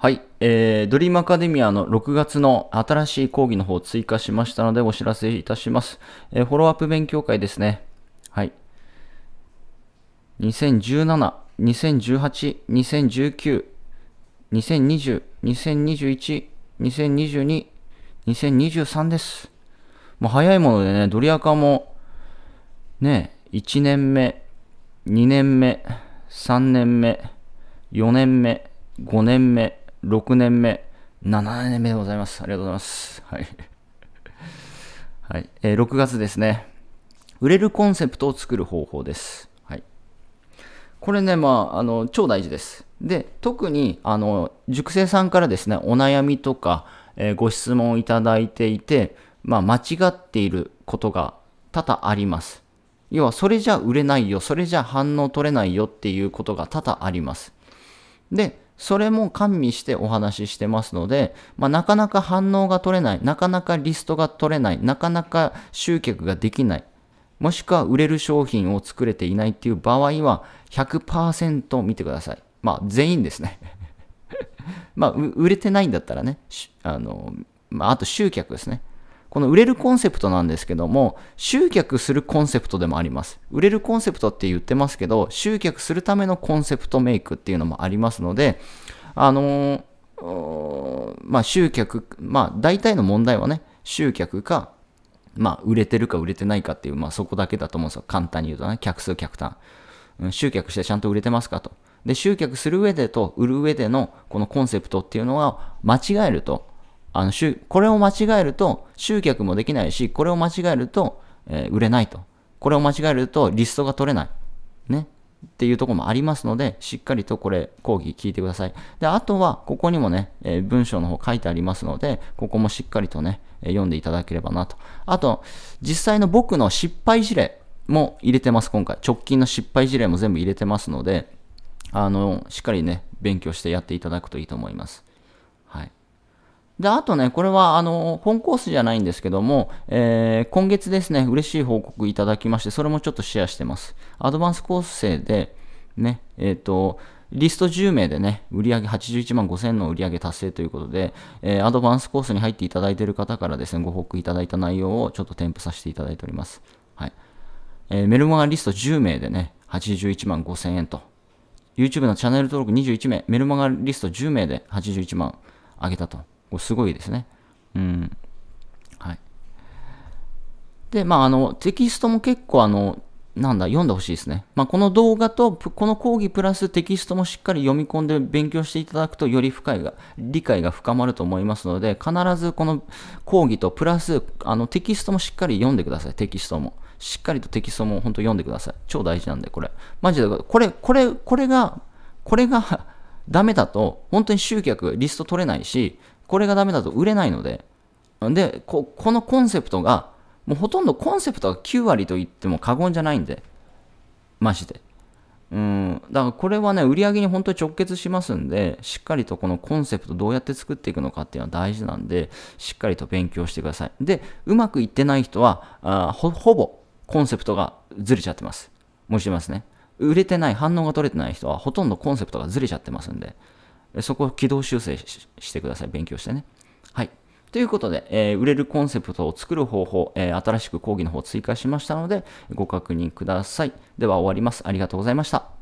はい、えー、ドリームアカデミアの6月の新しい講義の方を追加しましたのでお知らせいたします。えー、フォローアップ勉強会ですね。はい。2017、2018、2019、2020、2021、2022、2023です。もう早いものでね、ドリアカも、ね、1年目、2年目、3年目、4年目、5年目、6年目、7年目でございます。ありがとうございます。はい。はい。えー、6月ですね。売れるコンセプトを作る方法です。はい。これね、まあ、あの、超大事です。で、特に、あの、塾生さんからですね、お悩みとか、えー、ご質問をいただいていて、まあ、間違っていることが多々あります。要は、それじゃ売れないよ、それじゃ反応取れないよっていうことが多々あります。で、それも加味してお話ししてますので、まあ、なかなか反応が取れない、なかなかリストが取れない、なかなか集客ができない、もしくは売れる商品を作れていないっていう場合は100%見てください。まあ、全員ですね まあ、売れてないんだったらね、あの、まあ、あと集客ですね。この売れるコンセプトなんですけども、集客するコンセプトでもあります。売れるコンセプトって言ってますけど、集客するためのコンセプトメイクっていうのもありますので、あのー、まあ、集客、まあ、大体の問題はね、集客か、まあ、売れてるか売れてないかっていう、まあ、そこだけだと思うんですよ。簡単に言うとね、客数、客単。集客してちゃんと売れてますかと。で、集客する上でと、売る上でのこのコンセプトっていうのは間違えると、あのこれを間違えると集客もできないし、これを間違えると、えー、売れないと。これを間違えるとリストが取れない。ね。っていうとこもありますので、しっかりとこれ、講義聞いてください。で、あとは、ここにもね、えー、文章の方書いてありますので、ここもしっかりとね、読んでいただければなと。あと、実際の僕の失敗事例も入れてます、今回。直近の失敗事例も全部入れてますので、あの、しっかりね、勉強してやっていただくといいと思います。で、あとね、これは、あの、本コースじゃないんですけども、えー、今月ですね、嬉しい報告いただきまして、それもちょっとシェアしてます。アドバンスコース生で、ね、えっ、ー、と、リスト10名でね、売上81万5000の売上達成ということで、えー、アドバンスコースに入っていただいている方からですね、ご報告いただいた内容をちょっと添付させていただいております。はい。えー、メルマガリスト10名でね、81万5000円と、YouTube のチャンネル登録21名、メルマガリスト10名で81万上げたと。すごいですね。うん。はい。で、まあ、あの、テキストも結構、あの、なんだ、読んでほしいですね。まあ、この動画と、この講義プラステキストもしっかり読み込んで勉強していただくと、より深いが、理解が深まると思いますので、必ずこの講義とプラス、あの、テキストもしっかり読んでください、テキストも。しっかりとテキストも本当読んでください。超大事なんで、これ。マジで、これ、これ、これが、これがダメだと、本当に集客、リスト取れないし、これがダメだと売れないので。で、ここのコンセプトが、もうほとんどコンセプトが9割と言っても過言じゃないんで。マジで。うん。だからこれはね、売り上げに本当に直結しますんで、しっかりとこのコンセプトどうやって作っていくのかっていうのは大事なんで、しっかりと勉強してください。で、うまくいってない人は、あほほぼコンセプトがずれちゃってます。申ししげますね。売れてない、反応が取れてない人はほとんどコンセプトがずれちゃってますんで。そこを軌道修正してください。勉強してね。はい。ということで、えー、売れるコンセプトを作る方法、えー、新しく講義の方を追加しましたので、ご確認ください。では終わります。ありがとうございました。